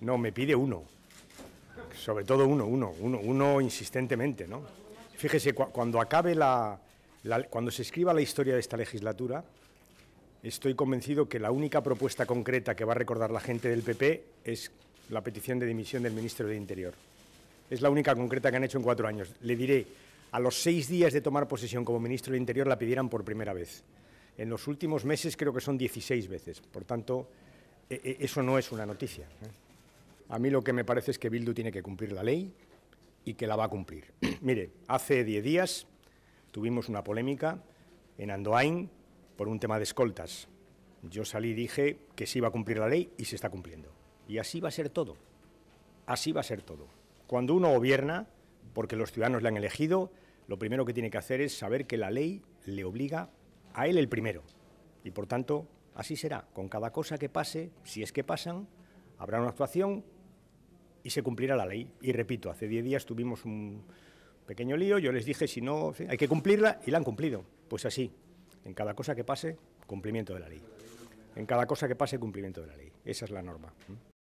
No, me pide uno. Sobre todo uno, uno, uno, uno insistentemente, ¿no? Fíjese, cuando acabe la, cuando se escriba la historia de esta legislatura, estoy convencido que la única propuesta concreta que va a recordar la gente del PP es la petición de dimisión del ministro de Interior. Es la única concreta que han hecho en cuatro años. Le diré, a los seis días de tomar posesión como ministro de Interior la pidieran por primera vez. En los últimos meses creo que son 16 veces. Por tanto, e, e, eso no es una noticia. ¿eh? A mí lo que me parece es que Bildu tiene que cumplir la ley y que la va a cumplir. Mire, hace diez días tuvimos una polémica en Andoain por un tema de escoltas. Yo salí y dije que se iba a cumplir la ley y se está cumpliendo. Y así va a ser todo. Así va a ser todo. Cuando uno gobierna, porque los ciudadanos le han elegido, lo primero que tiene que hacer es saber que la ley le obliga a él el primero. Y por tanto, así será. Con cada cosa que pase, si es que pasan, habrá una actuación y se cumplirá la ley. Y repito, hace 10 días tuvimos un pequeño lío, yo les dije, si no, hay que cumplirla y la han cumplido. Pues así, en cada cosa que pase, cumplimiento de la ley. En cada cosa que pase, cumplimiento de la ley. Esa es la norma.